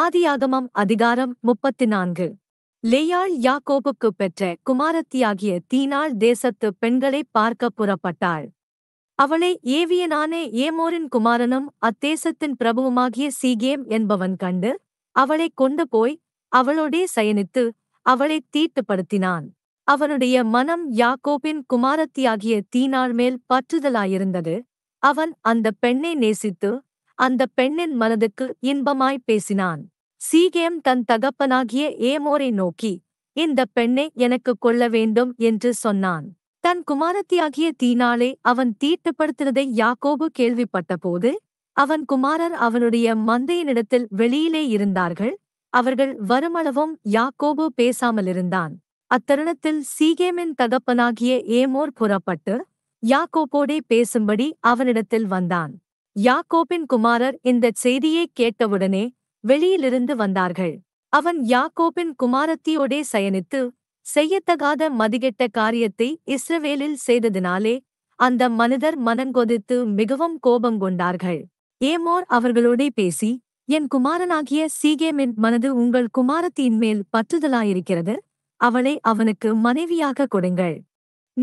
ஆதியாகமம் அதிகாரம் முப்பத்தி நான்கு லேயாள் யாக்கோபுக்கு பெற்ற குமாரத்தியாகிய தீனாள் தேசத்து பெண்களை பார்க்க புறப்பட்டாள் அவளை ஏவியனானே ஏமோரின் குமாரனும் அத்தேசத்தின் பிரபுவுமாகிய சீகேம் என்பவன் கண்டு அவளை கொண்டு போய் அவளோடே சயனித்து அவளை தீட்டுப்படுத்தினான் அவனுடைய மனம் யாக்கோபின் குமாரத்தியாகிய தீனாள் மேல் பற்றுதலாயிருந்தது அவன் அந்த பெண்ணை நேசித்து அந்த பெண்ணின் மனதுக்கு இன்பமாய் பேசினான் சீகேம் தன் தகப்பனாகிய ஏமோரை நோக்கி இந்த பெண்ணை எனக்கு கொள்ள வேண்டும் என்று சொன்னான் தன் குமாரத்தியாகிய தீனாலே அவன் தீட்டுப்படுத்தினதை யாக்கோபு கேள்விப்பட்டபோது அவன் குமாரர் அவனுடைய மந்தையினிடத்தில் வெளியிலே இருந்தார்கள் அவர்கள் வருமளவும் யாக்கோபு பேசாமலிருந்தான் அத்தருணத்தில் சீகேமின் தகப்பனாகிய ஏமோர் புறப்பட்டு யாக்கோபோடே பேசும்படி அவனிடத்தில் வந்தான் யாக்கோபின் குமாரர் இந்தச் செய்தியைக் கேட்டவுடனே வெளியிலிருந்து வந்தார்கள் அவன் யாக்கோபின் குமாரத்தியோடே சயனித்து செய்யத்தகாத மதிகெட்ட காரியத்தை இஸ்ரவேலில் செய்ததினாலே அந்த மனிதர் மனங்கொதித்து மிகவும் கோபம் கொண்டார்கள் ஏமோர் அவர்களோடே பேசி என் குமாரனாகிய சீகேமின் மனது உங்கள் குமாரத்தின் மேல் பற்றுதலாயிருக்கிறது அவளை அவனுக்கு மனைவியாக கொடுங்கள்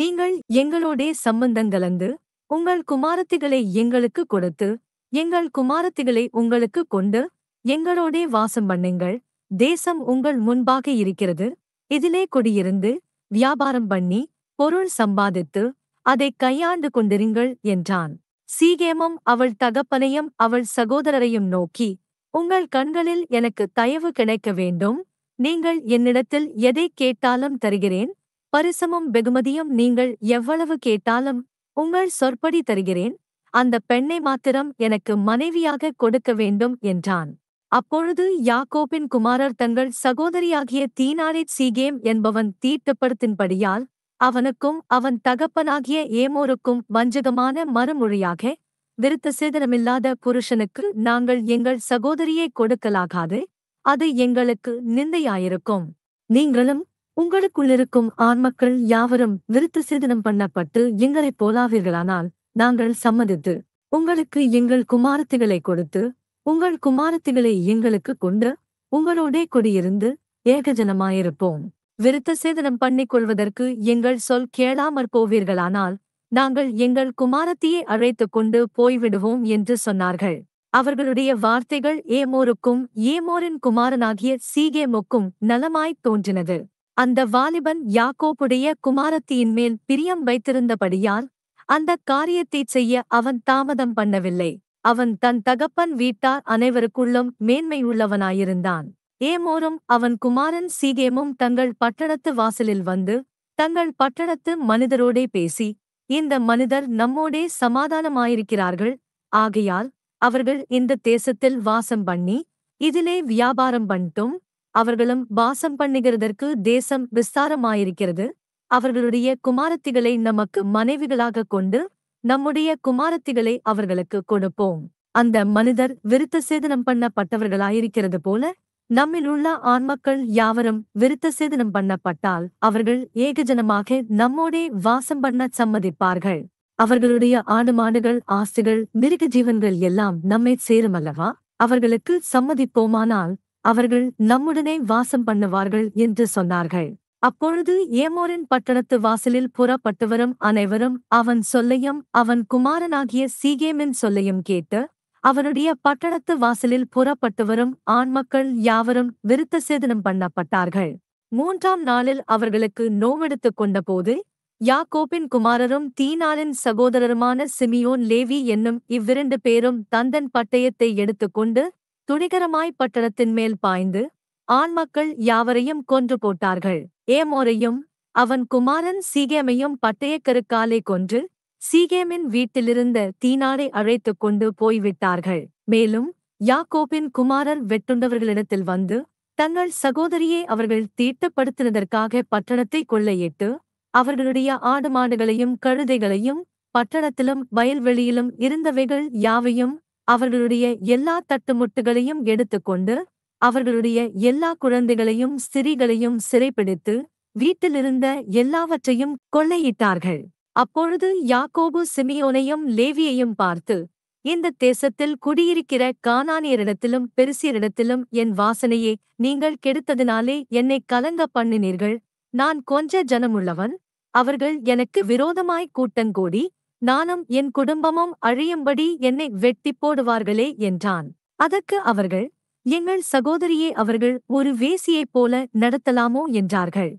நீங்கள் எங்களோடே சம்பந்தங்கலந்து உங்கள் குமாரத்திகளை எங்களுக்கு கொடுத்து எங்கள் குமாரத்திகளை உங்களுக்கு கொண்டு எங்களோடே வாசம் பண்ணுங்கள் தேசம் உங்கள் முன்பாக இருக்கிறது இதிலே குடியிருந்து வியாபாரம் பண்ணி பொருள் சம்பாதித்து அதை கையாண்டு கொண்டிருங்கள் என்றான் சீகேமம் அவள் தகப்பனையும் அவள் சகோதரரையும் நோக்கி உங்கள் கண்களில் எனக்கு தயவு கிடைக்க வேண்டும் நீங்கள் என்னிடத்தில் எதை கேட்டாலும் தருகிறேன் பரிசமும் வெகுமதியும் நீங்கள் எவ்வளவு கேட்டாலும் உங்கள் சொற்படி தருகிறேன் அந்த பெண்ணை மாத்திரம் எனக்கு மனைவியாக கொடுக்க வேண்டும் என்றான் அப்பொழுது யாக்கோபின் குமாரர் தங்கள் சகோதரியாகிய தீனாரிட் சீகேம் என்பவன் தீட்டுப்படுத்தின்படியால் அவனுக்கும் அவன் தகப்பனாகிய ஏமோருக்கும் வஞ்சகமான மறுமொழியாக விருத்த சேதனமில்லாத புருஷனுக்கு நாங்கள் எங்கள் சகோதரியை கொடுக்கலாகாது அது எங்களுக்கு நிந்தையாயிருக்கும் நீங்களும் உங்களுக்குள்ளிருக்கும் ஆண்மக்கள் யாவரும் விருத்த சேதனம் பண்ணப்பட்டு எங்களைப் போலாவீர்களானால் நாங்கள் சம்மதித்து உங்களுக்கு எங்கள் குமாரத்திகளை கொடுத்து உங்கள் குமாரத்திகளை எங்களுக்கு கொண்டு உங்களோடே கொடியிருந்து ஏகஜனமாயிருப்போம் விருத்த சேதனம் பண்ணிக் கொள்வதற்கு எங்கள் சொல் கேளாமற் போவீர்களானால் நாங்கள் எங்கள் குமாரத்தியை அழைத்துக் கொண்டு போய்விடுவோம் என்று சொன்னார்கள் அவர்களுடைய வார்த்தைகள் ஏமோருக்கும் ஏமோரின் குமாரனாகிய சீகேமுக்கும் நலமாய்த் தோன்றினது அந்த வாலிபன் யாக்கோபுடைய குமாரத்தியின் மேல் பிரியம் வைத்திருந்தபடியால் அந்த காரியத்தை செய்ய அவன் தாமதம் பண்ணவில்லை அவன் தன் தகப்பன் வீட்டார் அனைவருக்குள்ளும் மேன்மையுள்ளவனாயிருந்தான் ஏமோரும் அவன் குமாரன் சீகேமும் தங்கள் பட்டணத்து வாசலில் வந்து தங்கள் பட்டணத்து மனிதரோடே பேசி இந்த மனிதர் நம்மோடே சமாதானமாயிருக்கிறார்கள் ஆகையால் அவர்கள் இந்த தேசத்தில் வாசம் பண்ணி இதிலே வியாபாரம் பண்ணிட்டும் அவர்களும் வாசம் பண்ணுகிறதற்கு தேசம் விஸ்தாரமாயிருக்கிறது அவர்களுடைய குமாரத்திகளை நமக்கு மனைவிகளாக கொண்டு நம்முடைய குமாரத்திகளை அவர்களுக்கு கொடுப்போம் அந்த மனிதர் விருத்த சேதனம் பண்ணப்பட்டவர்களாயிருக்கிறது போல நம்மிலுள்ள ஆண்மக்கள் யாவரும் விருத்த சேதனம் பண்ணப்பட்டால் அவர்கள் ஏகஜனமாக நம்மோடே வாசம் பண்ண சம்மதிப்பார்கள் அவர்களுடைய ஆடு மாடுகள் ஆஸ்திகள் மிருக ஜீவன்கள் எல்லாம் நம்மை சேருமல்லவா அவர்களுக்கு சம்மதிப்போமானால் அவர்கள் நம்முடனே வாசம் பண்ணுவார்கள் என்று சொன்னார்கள் அப்பொழுது ஏமோரின் பட்டணத்து வாசலில் புறப்பட்டுவரும் அனைவரும் அவன் சொல்லையும் அவன் குமாரனாகிய சீகேமின் சொல்லையும் கேட்டு அவனுடைய பட்டணத்து வாசலில் புறப்பட்டுவரும் ஆண்மக்கள் யாவரும் விருத்த சேதனம் பண்ணப்பட்டார்கள் மூன்றாம் நாளில் அவர்களுக்கு நோவெடுத்துக் போது யாக்கோப்பின் குமாரரும் தீனாலின் சகோதரருமான சிமியோன் லேவி என்னும் இவ்விரண்டு பேரும் தந்தன் பட்டயத்தை எடுத்துக்கொண்டு துணிகரமாய் பட்டணத்தின் மேல் பாய்ந்து ஆண்மக்கள் யாவரையும் கொன்று போட்டார்கள் ஏமோரையும் அவன் குமாரன் சீகேமையும் பட்டயக்கருக்காலே கொன்று சீகேமின் வீட்டிலிருந்த தீனாரை அழைத்துக் கொண்டு போய்விட்டார்கள் மேலும் யாக்கோபின் குமாரர் வெட்டுண்டவர்களிடத்தில் வந்து தங்கள் சகோதரியை அவர்கள் தீட்டப்படுத்தினதற்காக பட்டணத்தை கொள்ளையிட்டு அவர்களுடைய ஆடு மாடுகளையும் கழுதைகளையும் பட்டணத்திலும் வயல்வெளியிலும் இருந்தவைகள் யாவையும் அவர்களுடைய எல்லா தட்டுமுட்டுகளையும் எடுத்துக்கொண்டு அவர்களுடைய எல்லா குழந்தைகளையும் ஸ்திரீகளையும் சிறைப்பிடித்து வீட்டிலிருந்த எல்லாவற்றையும் கொள்ளையிட்டார்கள் அப்பொழுது யாக்கோபு சிமியோனையும் லேவியையும் பார்த்து இந்த தேசத்தில் குடியிருக்கிற கானானியரிடத்திலும் பெருசியரிடத்திலும் என் வாசனையே நீங்கள் கெடுத்ததினாலே என்னை கலங்க பண்ணினீர்கள் நான் கொஞ்ச ஜனமுள்ளவன் அவர்கள் எனக்கு விரோதமாய் கூட்டங்கோடி நானும் என் குடும்பமும் அழியும்படி என்னை வெட்டி போடுவார்களே என்றான் அதற்கு அவர்கள் எங்கள் சகோதரியே அவர்கள் ஒரு வேசியைப் போல நடத்தலாமோ என்றார்கள்